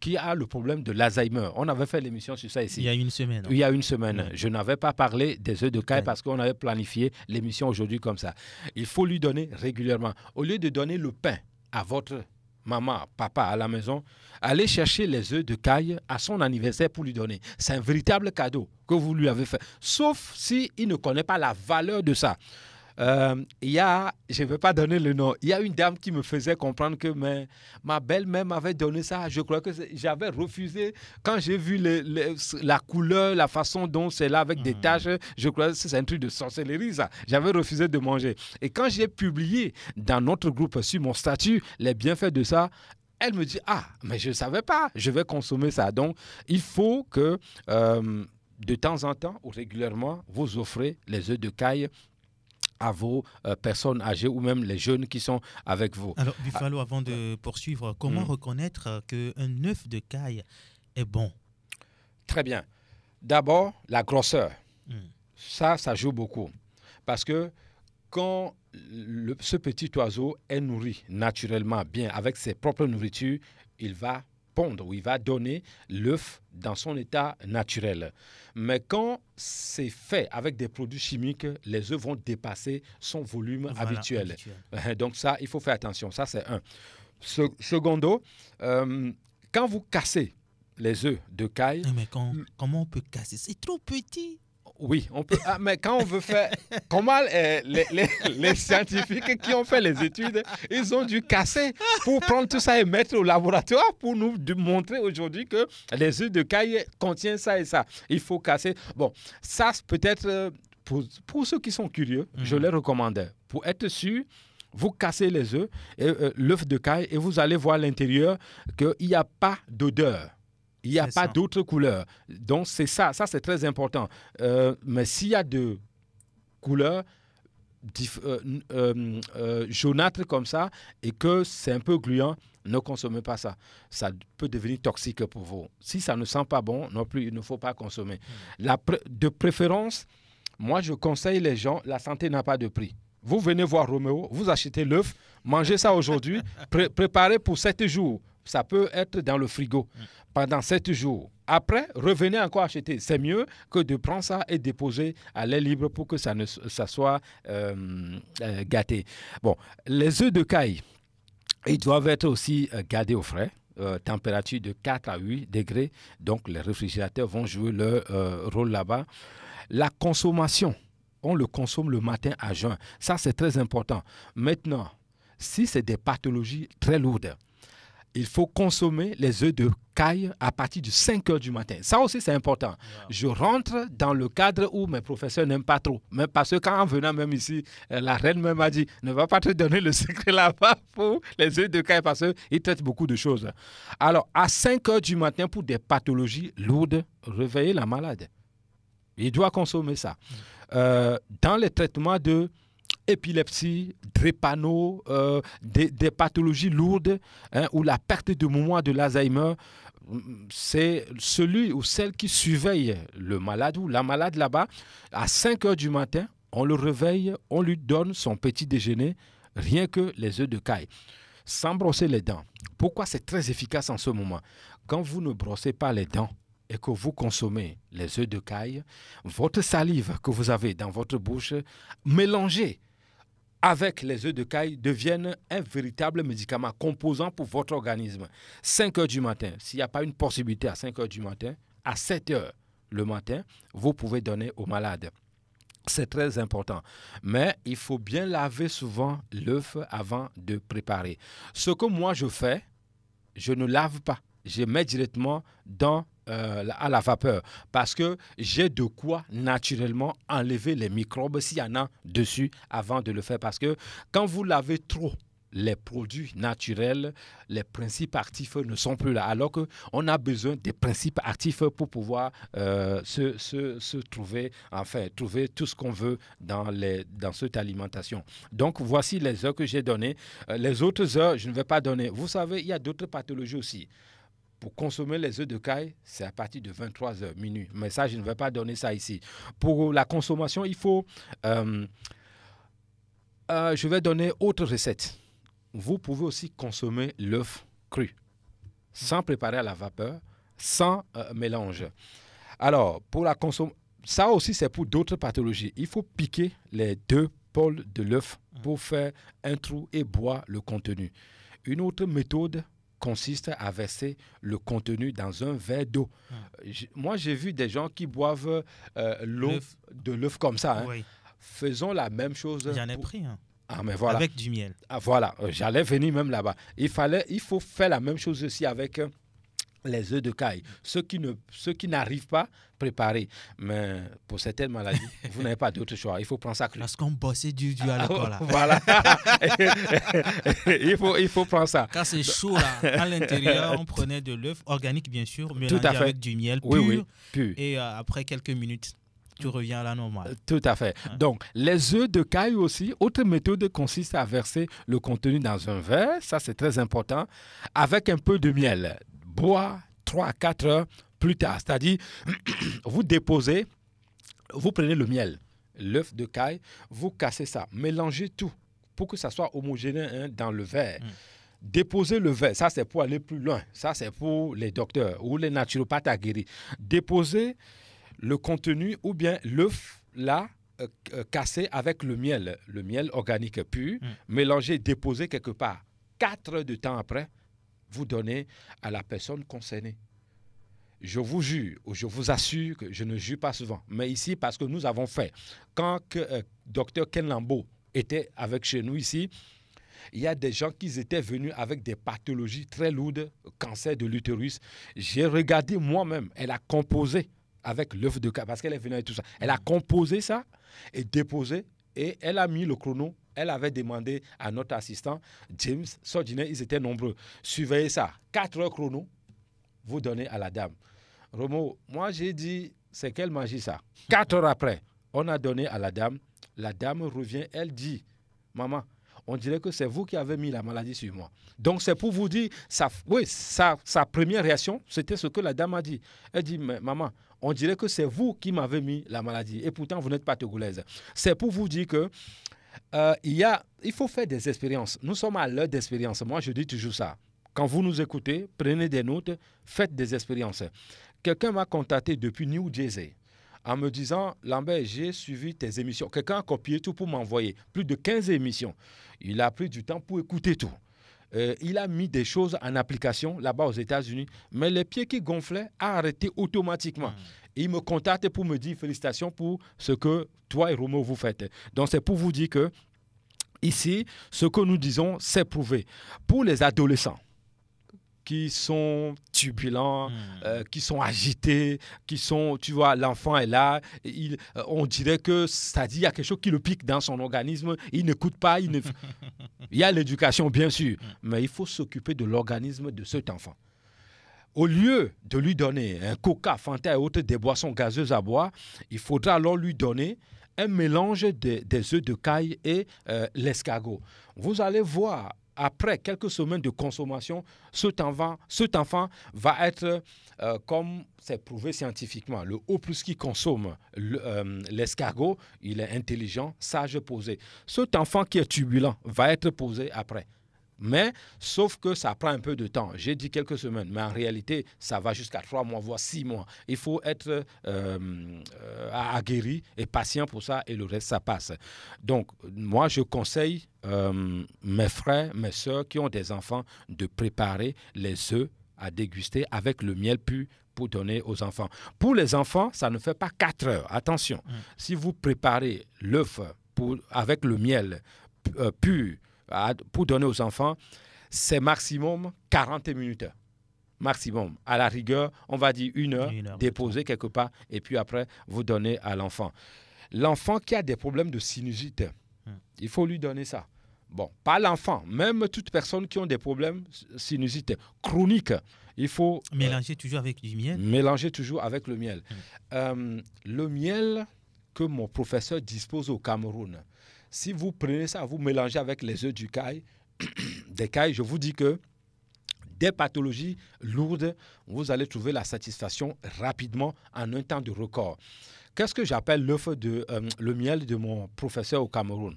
qui a le problème de l'Alzheimer. On avait fait l'émission sur ça ici. Il y a une semaine. Il y a hein. une semaine. Je n'avais pas parlé des œufs de caille parce qu'on avait planifié l'émission aujourd'hui comme ça. Il faut lui donner régulièrement. Au lieu de donner le pain à votre maman, papa à la maison, allez chercher les œufs de caille à son anniversaire pour lui donner. C'est un véritable cadeau que vous lui avez fait. Sauf s'il il ne connaît pas la valeur de ça. Euh, il y a, je ne vais pas donner le nom, il y a une dame qui me faisait comprendre que ma, ma belle-mère m'avait donné ça. Je crois que j'avais refusé. Quand j'ai vu la couleur, la façon dont c'est là avec des hmm. taches, je crois que c'est un truc de sorcellerie, ça. J'avais refusé de manger. Et quand j'ai publié dans notre groupe sur mon statut les bienfaits de ça, elle me dit Ah, mais je ne savais pas, je vais consommer ça. Donc, il faut que euh, de temps en temps ou régulièrement, vous offrez les œufs de caille à vos euh, personnes âgées ou même les jeunes qui sont avec vous. Alors, ah. Buffalo, avant de poursuivre, comment mm. reconnaître reconnaître qu'un œuf de caille est bon Très bien. D'abord, la grosseur. Mm. Ça, ça joue beaucoup. Parce que quand ce petit oiseau est nourri naturellement bien avec ses propres nourritures, il va où il va donner l'œuf dans son état naturel. Mais quand c'est fait avec des produits chimiques, les œufs vont dépasser son volume habituel. Donc ça, il faut faire attention. Ça, c'est un. Secondo, euh, quand vous cassez les œufs de caille... Mais comment on peut casser C'est trop petit oui, on peut. Ah, mais quand on veut faire. Comment euh, les, scientifiques qui ont fait les études, ils ont dû casser pour prendre tout ça et mettre au laboratoire pour nous montrer aujourd'hui que les œufs de caille contiennent ça et ça. Il faut casser. Bon, ça, peut-être, euh, pour, ceux qui sont curieux, je mhm. les recommande. Pour être sûr, vous cassez les œufs, et euh, l'œuf de caille, et vous allez voir l'intérieur qu'il n'y a pas d'odeur. Il n'y a pas d'autres couleurs. Donc, c'est ça. Ça, c'est très important. Euh, mais s'il y a deux couleurs, euh, euh, jaunâtres comme ça et que c'est un peu gluant, ne consommez pas ça. Ça peut devenir toxique pour vous. Si ça ne sent pas bon, non plus, il ne faut pas consommer. Hmm. de préférence, moi, je conseille les gens, la santé n'a pas de prix. Vous venez voir Roméo, vous achetez l'œuf, mangez ça aujourd'hui, préparez pour sept jours. Ça peut être dans le frigo pendant sept jours. Après, revenez encore acheter. C'est mieux que de prendre ça et déposer à l'air libre pour que ça, ne, soit euh, euh, gâté. Bon, les œufs de caille, ils doivent être aussi euh, gardés au frais. température de 4 à 8 degrés. Donc les réfrigérateurs vont jouer leur rôle là-bas. La consommation on le consomme le matin à jeun. Ça, c'est très important. Maintenant, si c'est des pathologies très lourdes, il faut consommer les œufs de caille à partir de 5 heures du matin. Ça aussi, c'est important. Je rentre dans le cadre où mes professeurs n'aiment pas trop. mais parce que en venant même ici, euh, la reine même a dit, ne va pas te donner le secret là-bas pour les œufs de caille parce qu'ils traitent beaucoup de choses. Alors, à 5 heures du matin, pour des pathologies lourdes, réveillez la malade. Il doit consommer ça. Mm. Euh, dans les traitements de épilepsie, drépano, euh, des, pathologies lourdes hein, ou la perte de mouvement de l'Alzheimer, mm, c'est celui ou celle qui surveille le malade ou la malade là-bas. À 5 heures du matin, on le réveille, on lui donne son petit déjeuner, rien que les œufs de caille, sans brosser les dents. Pourquoi c'est très efficace en ce moment Quand vous ne brossez pas les dents, et que vous consommez les œufs de caille, votre salive que vous avez dans votre bouche, mélangée avec les œufs de caille, deviennent un véritable médicament composant pour votre organisme. 5 heures du matin, s'il n'y a pas une possibilité à 5 heures du matin, à 7 heures le matin, vous pouvez donner aux malades. C'est très important. Mais il faut bien laver souvent l'œuf avant de préparer. Ce que moi je fais, je ne lave pas. Je mets directement dans euh, à la vapeur parce que j'ai de quoi naturellement enlever les microbes s'il y en a dessus avant de le faire parce que quand vous lavez trop les produits naturels, les principes actifs ne sont plus là. Alors qu'on a besoin des principes actifs pour pouvoir euh, se, se, trouver, enfin, trouver tout ce qu'on veut dans, les, dans cette alimentation. Donc, voici les heures que j'ai données. Euh, les autres heures, je ne vais pas donner. Vous savez, il y a d'autres pathologies aussi pour consommer les œufs de caille, c'est à partir de 23h minuit. Mais ça, je ne vais pas donner ça ici. Pour la consommation, il faut... Euh, euh, je vais donner autre recette. Vous pouvez aussi consommer l'œuf cru, sans préparer à la vapeur, sans euh, mélange. Alors, pour la consommation, ça aussi c'est pour d'autres pathologies. Il faut piquer les deux pôles de l'œuf pour faire un trou et boire le contenu. Une autre méthode consiste à verser le contenu dans un verre d'eau. Ah. Euh, moi, j'ai vu des gens qui boivent euh, l'eau de l'œuf comme ça. Hein. Faisons la même chose. J'en ai pris. Ah, mais voilà. Avec du miel. Ah, voilà, euh, j'allais venir même là-bas. Il, fallait, il faut faire la même chose aussi avec les œufs de caille. Ceux qui ne, ceux qui n'arrivent pas, préparer. Mais pour certaines maladies, vous n'avez pas d'autre choix. Il faut prendre ça Lorsqu'on Parce qu'on bossait du, du ah, à ah, l'école. voilà. il, faut, il faut prendre ça. Quand c'est chaud, là, à l'intérieur, on prenait de l'œuf organique, bien sûr, mais avec du miel pur. Oui, oui, Et euh, après quelques minutes, tu reviens à la normale. Euh, tout à fait. Hein? Donc, les œufs de caille aussi, autre méthode consiste à verser le contenu dans un verre, ça c'est très important, avec un peu de miel. Bois 3 à 4 heures plus tard. C'est-à-dire, vous déposez, vous prenez le miel, l'œuf de caille, vous cassez ça, mélangez tout pour que ça soit homogène hein, dans le verre. Mm. Déposez le verre, ça c'est pour aller plus loin, ça c'est pour les docteurs ou les naturopathes aguerris. Déposez le contenu ou bien l'œuf là, euh, euh, cassé avec le miel, le miel organique pur, mm. mélangez, déposez quelque part. Quatre heures de temps après, vous donner à la personne concernée. Je vous jure, ou je vous assure que je ne jure pas souvent, mais ici, parce que nous avons fait, quand que, euh, docteur Ken Lambeau était avec chez nous ici, il y a des gens qui étaient venus avec des pathologies très lourdes, cancer de l'utérus. J'ai regardé moi-même, elle a composé avec l'œuf de cas, parce qu'elle est venue avec tout ça. Elle a composé ça et déposé, et elle a mis le chrono elle avait demandé à notre assistant, James dîner, ils étaient nombreux. Surveillez ça. Quatre heures chrono, vous donnez à la dame. Romo, moi j'ai dit, c'est quelle magie ça Quatre heures après, on a donné à la dame. La dame revient, elle dit, maman, on dirait que c'est vous qui avez mis la maladie sur moi. Donc c'est pour vous dire, sa, oui, sa, sa première réaction, c'était ce que la dame a dit. Elle dit, maman, on dirait que c'est vous qui m'avez mis la maladie. Et pourtant, vous n'êtes pas togolaise. C'est pour vous dire que euh, il, y a, il faut faire des expériences. Nous sommes à l'heure d'expérience. Moi, je dis toujours ça. Quand vous nous écoutez, prenez des notes, faites des expériences. Quelqu'un m'a contacté depuis New Jersey en me disant Lambert, j'ai suivi tes émissions. Quelqu'un a copié tout pour m'envoyer. Plus de 15 émissions. Il a pris du temps pour écouter tout. Euh, il a mis des choses en application là-bas aux États-Unis, mais les pieds qui gonflaient a arrêté automatiquement. Hmm. il me contacte pour me dire félicitations pour ce que toi et Romo vous faites. Donc c'est pour vous dire que ici, ce que nous disons, c'est prouvé. Pour les adolescents, qui sont turbulents, hmm. euh, qui sont agités, qui sont, tu vois, l'enfant est là, il, euh, on dirait que, ça dit, il y a quelque chose qui le pique dans son organisme, il n'écoute pas, il, il y a l'éducation, bien sûr, hmm. mais il faut s'occuper de l'organisme de cet enfant. Au lieu de lui donner un coca, fanta et autres des boissons gazeuses à boire, il faudra alors lui donner un mélange des œufs de caille et euh, l'escargot. Vous allez voir après quelques semaines de consommation, cet enfant, va être, euh, comme c'est prouvé scientifiquement, le haut plus qui consomme euh, l'escargot, il est intelligent, sage, posé. Cet enfant qui est turbulent va être posé après. Mais sauf que ça prend un peu de temps. J'ai dit quelques semaines, mais en réalité, ça va jusqu'à trois mois, voire six mois. Il faut être euh, euh, aguerri et patient pour ça, et le reste, ça passe. Donc, moi, je conseille euh, mes frères, mes sœurs qui ont des enfants de préparer les œufs à déguster avec le miel pur pour donner aux enfants. Pour les enfants, ça ne fait pas quatre heures. Attention, mmh. si vous préparez l'œuf avec le miel pur, ah, pour donner aux enfants, c'est maximum 40 minutes. Maximum. À la rigueur, on va dire une heure, déposer quelque part, et puis après, vous donner à l'enfant. L'enfant qui a des problèmes de sinusite, hmm. il faut lui donner ça. Bon, pas l'enfant, même toute personne qui a des problèmes sinusite chroniques, il faut... Euh, mélanger toujours avec du miel. Mélanger toujours avec le miel. Hmm. Euh, le miel que mon professeur dispose au Cameroun, si vous prenez ça, vous mélangez avec les œufs du caille, des cailles, je vous dis que des pathologies lourdes, vous allez trouver la satisfaction rapidement en un temps de record. Qu'est-ce que j'appelle de euh, le miel de mon professeur au Cameroun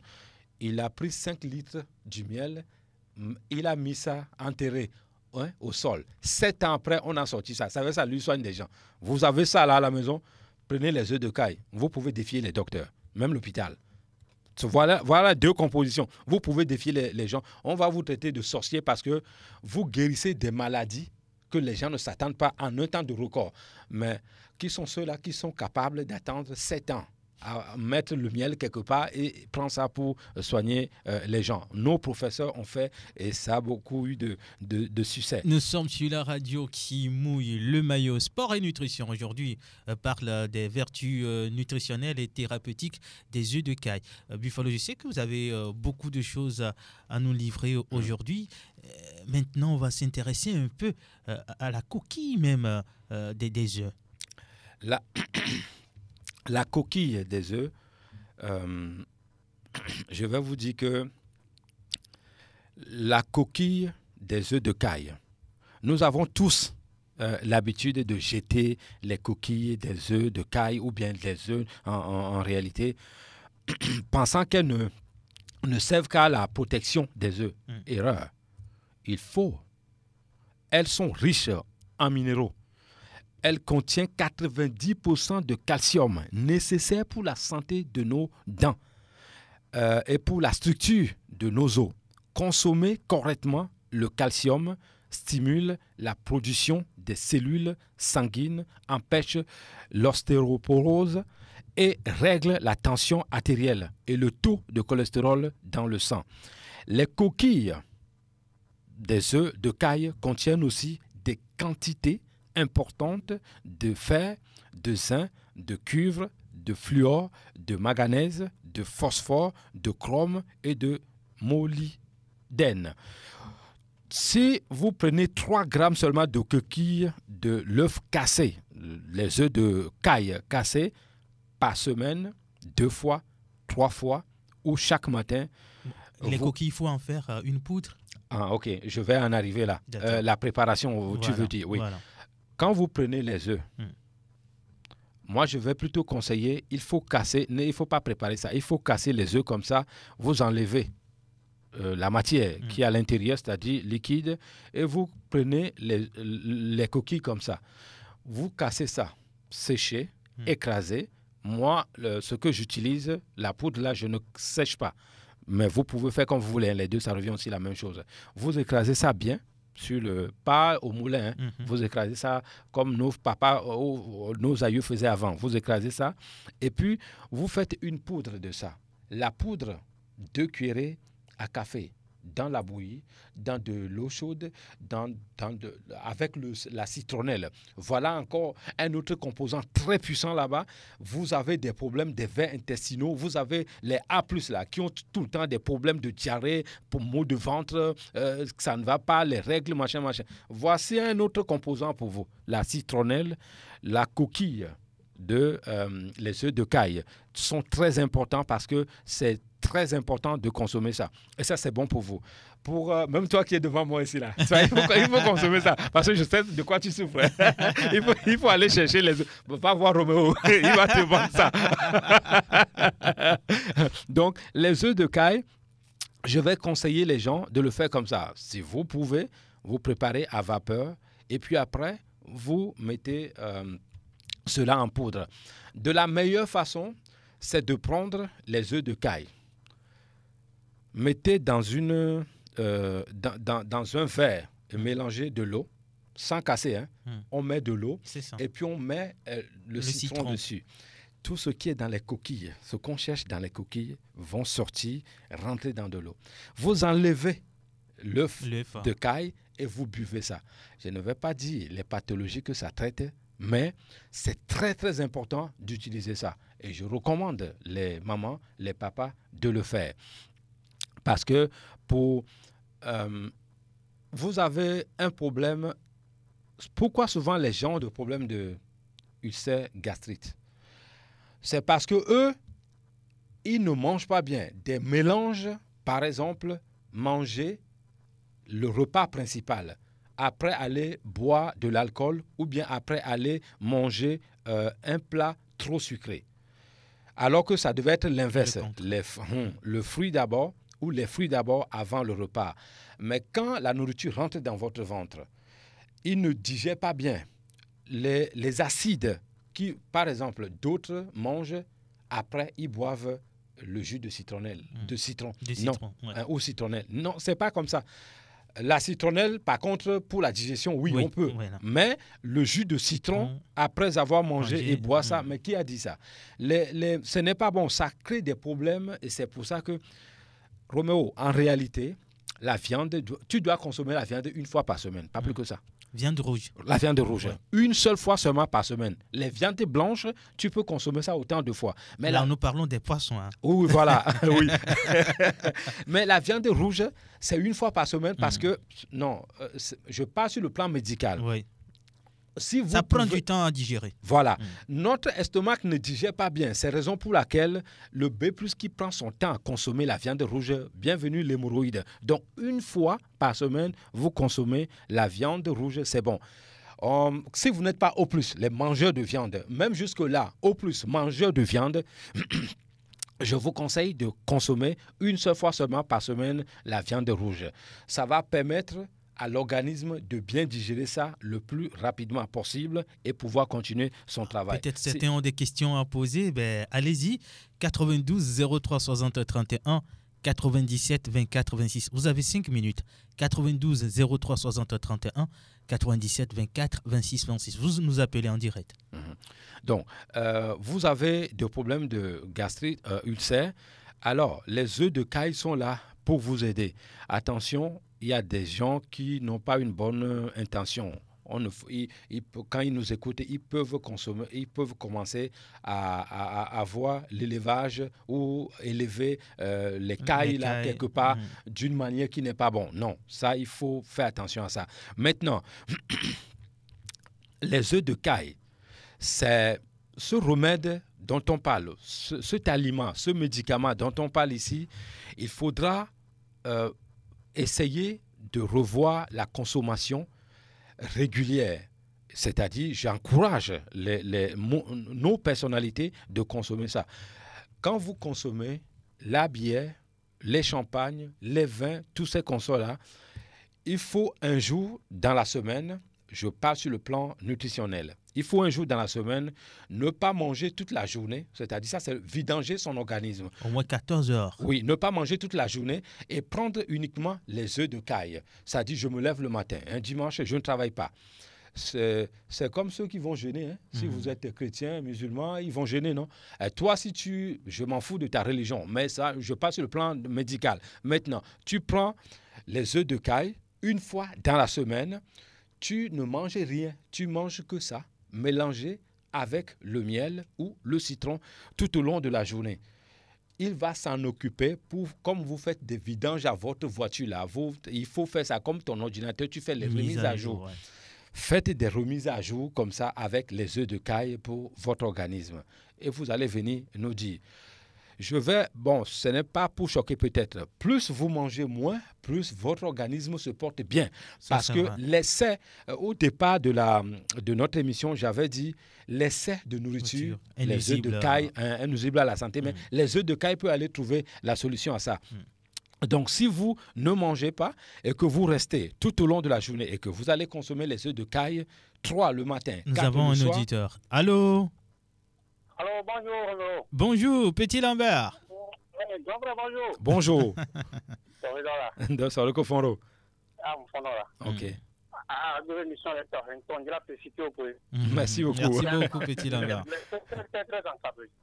Il a pris 5 litres du miel, il a mis ça enterré hein, au sol. 7 ans après, on a sorti ça. Ça veut ça lui soigne des gens. Vous avez ça là à la maison, prenez les œufs de caille. Vous pouvez défier les docteurs, même l'hôpital. Voilà, voilà deux compositions. Vous pouvez défier les, gens. On va vous traiter de sorcier parce que vous guérissez des maladies que les gens ne s'attendent pas en un temps de record. Mais qui sont ceux-là qui sont capables d'attendre sept ans à mettre le miel quelque part et prendre ça pour euh, soigner euh, les gens. Nos professeurs ont fait et ça a beaucoup eu de, de, succès. Nous sommes sur la radio qui mouille le maillot sport et nutrition. Aujourd'hui, euh, parle des vertus nutritionnelles et thérapeutiques des œufs de caille. Buffalo, je sais que vous avez beaucoup de choses à, nous livrer mm. aujourd'hui. maintenant, on va s'intéresser un peu à la coquille même des, des œufs. La... la coquille des œufs, euh, je vais vous dire que la coquille des œufs de caille, nous avons tous euh, l'habitude de jeter les coquilles des œufs de caille ou bien des œufs en, réalité, pensant qu'elles ne, servent qu'à la protection des œufs. Mm. Erreur. Il faut. Elles sont riches en minéraux. Elle contient 90% de calcium nécessaire pour la santé de nos dents euh, et pour la structure de nos os. Consommer correctement le calcium stimule la production des cellules sanguines, empêche l'ostéoporose et règle la tension artérielle et le taux de cholestérol dans le sang. Les coquilles des œufs de caille contiennent aussi des quantités importante de fer, de zinc, de cuivre, de fluor, de manganèse, de phosphore, de chrome et de molybdène. Si vous prenez 3 grammes seulement de coquilles de l'œuf cassé, les œufs de caille cassés par semaine, deux fois, trois fois ou chaque matin. Les coquilles, il faut en faire euh, une poudre. Ah, ok, je vais en arriver là. Euh, la préparation, tu veux dire, oui. Quand vous prenez les œufs, hmm. moi je vais plutôt conseiller, il faut casser, il ne faut pas préparer ça, il faut casser les œufs comme ça, vous enlevez euh, la matière hmm. qui est à l'intérieur, c'est-à-dire liquide, et vous prenez les, coquilles comme ça. Vous cassez ça, séchez, hmm. écraser. Moi, ce que j'utilise, la poudre là, je ne sèche pas mais vous pouvez faire comme vous voulez. Hein. Les deux, ça revient aussi la même chose. Vous écrasez ça bien, sur le pas au moulin. Hein, mhm. Vous écrasez ça comme nos papas nos aïeux faisaient avant. Vous écrasez ça et puis vous faites une poudre de ça. La poudre, deux cuillerées à café dans la bouillie, dans de l'eau chaude, dans, dans de, avec le, la citronnelle. Voilà encore un autre composant très puissant là-bas. Vous avez des problèmes des vers intestinaux, vous avez les A+, là, qui ont tout le temps des problèmes de diarrhée, pour maux de ventre, euh, ça ne va pas, les règles, machin, machin. Voici un autre composant pour vous, la citronnelle, la coquille de euh, les œufs de caille sont très importants parce que c'est très important de consommer ça. Et ça, c'est bon pour vous. Pour euh, même toi qui es devant moi ici là, il faut, consommer ça parce que je sais de quoi tu souffres. il, faut, il faut aller chercher les. Va voir Roméo, il va te vendre ça. Donc, les œufs de caille, je vais conseiller les gens de le faire comme ça. Si vous pouvez, vous préparez à vapeur et puis après, vous mettez euh, cela en poudre. De la meilleure façon, c'est de prendre les œufs de caille mettez dans, une, euh, dans, dans, un verre et hmm. mélangez de l'eau, sans casser, hein. Hmm. on met de l'eau et puis on met euh, le, citron, citron, dessus. Tout ce qui est dans les coquilles, ce qu'on cherche dans les coquilles, vont sortir, rentrer dans de l'eau. Vous enlevez l'œuf hein. de caille et vous buvez ça. Je ne vais pas dire les pathologies que ça traite, mais c'est très très important d'utiliser ça. Et je recommande les mamans, les papas de le faire. Parce que pour... Euh, vous avez un problème... Pourquoi souvent les gens ont des problèmes de ulcère gastrite C'est parce que eux, ils ne mangent pas bien. Des mélanges, par exemple, manger le repas principal, après aller boire de l'alcool ou bien après aller manger euh, un plat trop sucré. Alors que ça devait être l'inverse. le hmm, fruit d'abord, ou les fruits d'abord avant le repas. Mais quand la nourriture rentre dans votre ventre, il ne digère pas bien. Les, acides qui, par exemple, d'autres mangent, après, ils boivent le jus de citronnelle, mmh. de citron, non, hein, ou citronnelle. Non, c'est pas comme ça. La citronnelle, par contre, pour la digestion, oui, on peut. mais le jus de citron, mmh. après avoir mangé, et boit ça, mmh. mais qui a dit ça Ce n'est pas bon, ça crée des problèmes et c'est pour ça que Roméo, en réalité, la viande, tu dois consommer la viande une fois par semaine, pas plus que ça. Viande rouge. La viande rouge. Une seule fois seulement par semaine. Les viandes blanches, tu peux consommer ça autant de fois. Mais là, nous parlons des poissons. Hein. Oui, voilà. oui. Mais la viande rouge, c'est une fois par semaine parce mm. que, non, euh, je parle sur le plan médical. Oui ça prend du temps à digérer. Voilà. Mm. Notre estomac ne digère pas bien. C'est raison pour laquelle le B+, qui prend son temps à consommer la viande rouge, bienvenue l'hémorroïde. Donc, une fois par semaine, vous consommez la viande rouge, c'est bon. Euh, si vous n'êtes pas au plus, les mangeurs de viande, même jusque-là, au plus, mangeurs de viande, je vous conseille de consommer une seule fois seulement par semaine la viande rouge. Ça va permettre à l'organisme de bien digérer ça le plus rapidement possible et pouvoir continuer son ah, travail. Peut-être certains ont des questions à poser. Ben, Allez-y, 92 03 60 31 97 24 26. Vous avez 5 minutes. 92 03 60 31 97 24 26 26. Vous nous appelez en direct. Mhm. Donc, euh, vous avez des problèmes de gastrite, euh, ulcère. Alors, les œufs de caille sont là pour vous aider. Attention, il y a des gens qui n'ont pas une bonne euh, intention. On quand ils nous écoutent, ils peuvent consommer, ils peuvent commencer à, avoir l'élevage ou élever euh, les cailles là quelque part d'une manière qui n'est pas bon. Non, ça il faut faire attention à ça. Maintenant, les œufs de caille, c'est ce remède dont on parle, ce, cet aliment, ce médicament dont on parle ici, il faudra euh, Essayez de revoir la consommation régulière. C'est-à-dire, j'encourage les, nos personnalités de consommer ça. Quand vous consommez la bière, les champagnes, les vins, tous ces consoles-là, il faut un jour dans la semaine, je parle sur le plan nutritionnel, il faut un jour dans la semaine ne pas manger toute la journée, c'est-à-dire ça, c'est vidanger son organisme. Au moins 14 heures. Oui, ne pas manger toute la journée et prendre uniquement les œufs de caille. Ça dit, je me lève le matin, un dimanche, je ne travaille pas. C'est comme ceux qui vont jeûner. Hein. Si mhm. vous êtes chrétien, musulman, ils vont jeûner, non euh, Toi, si tu... Je m'en fous de ta religion, mais ça, je passe sur le plan médical. Maintenant, tu prends les œufs de caille une fois dans la semaine. Tu ne manges rien, tu manges que ça mélanger avec le miel ou le citron tout au long de la journée. Il va s'en occuper pour, comme vous faites des vidanges à votre voiture, là, vous, il faut faire ça comme ton ordinateur, tu fais les remises à, jour. Faites des remises à jour comme ça avec les œufs de caille pour votre organisme. Et vous allez venir nous dire je vais, bon, ce n'est pas pour choquer peut-être. Plus vous mangez moins, plus votre organisme se porte bien. Parce que l'essai, euh, au départ de, la, de notre émission, j'avais dit l'essai de nourriture, les œufs de euh, caille, hein, à la santé, mais mm. les œufs de caille peuvent aller trouver la solution à ça. Mm. Donc, si vous ne mangez pas et que vous restez tout au long de la journée et que vous allez consommer les œufs de caille, trois le matin. Nous avons un auditeur. Allô bonjour. petit Lambert. bonjour. Bonjour. Ok. Hmm. Merci beaucoup. Merci beaucoup, petit Lambert.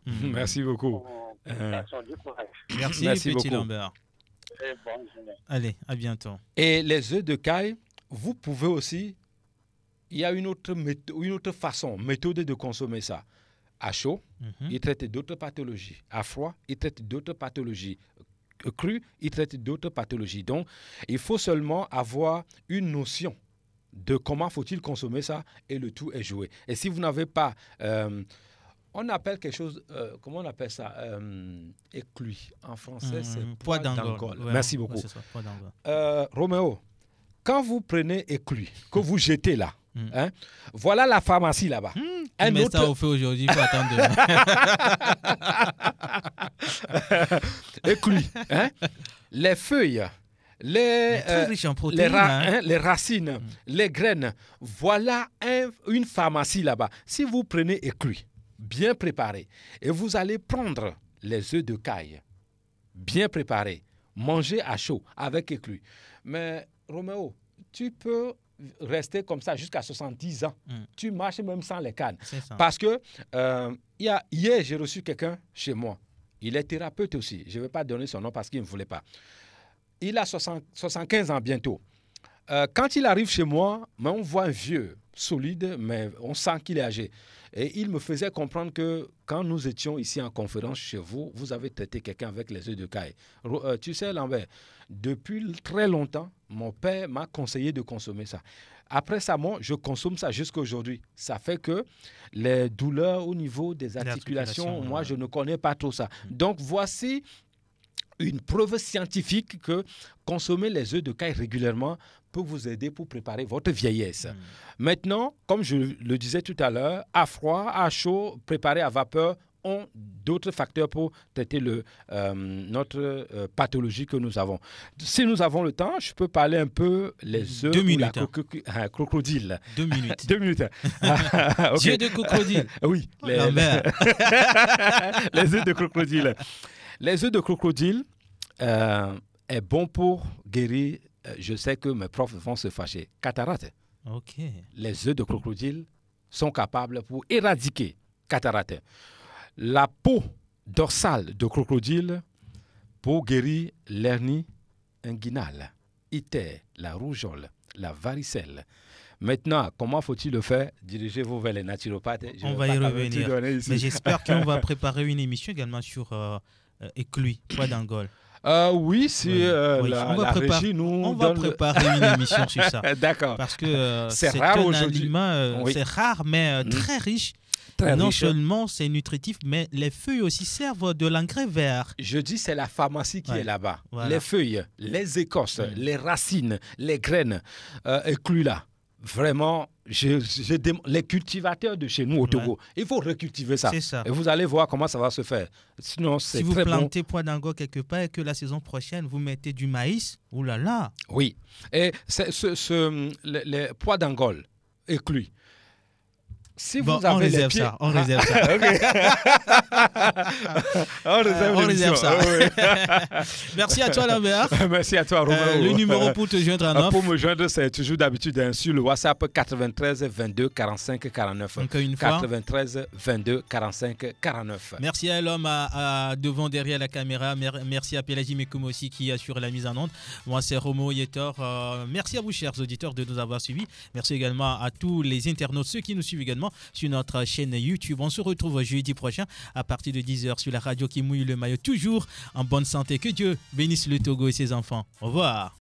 Hmm. Merci beaucoup. merci, petit Lambert. Allez, à bientôt. Et les œufs de caille, vous pouvez aussi. Il y a une autre, une autre façon, méthode de consommer ça à chaud, mhm. il traite d'autres pathologies. À froid, il traite d'autres pathologies. Euh, Cru, il traite d'autres pathologies. Donc, il faut seulement avoir une notion de comment faut-il consommer ça et le tout est joué. Et si vous n'avez pas... Euh, on appelle quelque chose, euh, comment on appelle ça euh, En français, mm, c'est poids d'angole. Merci beaucoup. Ouais, Roméo, quand vous prenez éclu, que vous jetez là, hmm. hein, voilà la pharmacie là-bas. Hmm, ça au feu aujourd'hui, il faut attendre hein. les feuilles, les, euh, hein. les, racines, hmm. les graines. Voilà une pharmacie là-bas. Si vous prenez éclu, bien préparé, et vous allez prendre les œufs de caille, bien préparés, manger à chaud avec éclu. Mais Roméo, tu peux rester comme ça jusqu'à 70 ans. Hmm. Tu marches même sans les cannes. Parce que euh, hier, j'ai reçu quelqu'un chez moi. Il est thérapeute aussi. Je ne vais pas donner son nom parce qu'il ne voulait pas. Il a 75 ans bientôt. Euh, quand il arrive chez moi, mais on voit un vieux solide, mais on sent qu'il est âgé. Et il me faisait comprendre que quand nous étions ici en conférence chez vous, vous avez traité quelqu'un avec les yeux de caille. Euh, tu sais, Lambert, depuis très longtemps, mon père m'a conseillé de consommer ça. Après ça, moi, je consomme ça jusqu'à aujourd'hui. Ça fait que les douleurs au niveau des articulations, moi, je ne connais pas trop ça. Donc, voici une preuve scientifique que consommer les œufs de caille régulièrement peut vous aider pour préparer votre vieillesse. Hmm. Maintenant, comme je le disais tout à l'heure, à froid, à chaud, préparé à vapeur, ont d'autres facteurs pour traiter le, euh, notre euh, pathologie que nous avons. Si nous avons le temps, je peux parler un peu les œufs de hein. hein, crocodile. Deux minutes. Deux minutes. Dieu de crocodile. oui. Les, les œufs de crocodile. Les œufs de crocodile euh, est bon pour guérir. Euh, je sais que mes profs vont se fâcher. Cataracte. Ok. Les œufs de crocodile sont capables pour éradiquer cataracte. La peau dorsale de crocodile pour guérir l'hernie inguinale, iter, la rougeole, la varicelle. Maintenant, comment faut-il le faire Dirigez-vous vers les naturopathes. on va y revenir. Mais j'espère qu'on va préparer une émission également sur euh, et euh, cluit d'Angole. Euh, oui, c'est euh, on va préparer, une émission sur ça. D'accord. Parce que c'est rare aujourd'hui. C'est rare, mais mm. très riche. Très non hein. seulement c'est nutritif, mais les feuilles aussi servent de l'engrais vert. Je dis c'est la pharmacie qui est là-bas. Les feuilles, les écorces, les racines, les graines, inclus là vraiment, je, les cultivateurs de chez nous au Togo, il faut recultiver ça. ça. Et vous allez voir comment ça va se faire. Sinon, c'est Si vous plantez poids quelque part et que la saison prochaine, vous mettez du maïs, oulala. Oui. Et ce, ce, les, pois d'angole éclus, si bon, on réserve ça, on réserve ça. Ah, on réserve, ah, ça. Ah, merci à toi, Lambert. Merci à toi, Romain. Euh, le numéro pour te joindre à nous. Euh, pour me joindre, c'est toujours d'habitude hein, sur le WhatsApp 93 22 45 49. Encore une fois. 93 22 45 49. Merci à l'homme devant, derrière la caméra. Merci à Pélagie Mekoum aussi qui assure la mise en onde. Moi, c'est Romo Yetor. Euh, merci à vous, chers auditeurs, de nous avoir suivis. Merci également à tous les internautes, ceux qui nous suivent également sur notre chaîne YouTube. On se retrouve jeudi prochain à partir de 10h sur la radio qui mouille le maillot. Toujours en bonne santé. Que Dieu bénisse le Togo et ses enfants. Au revoir.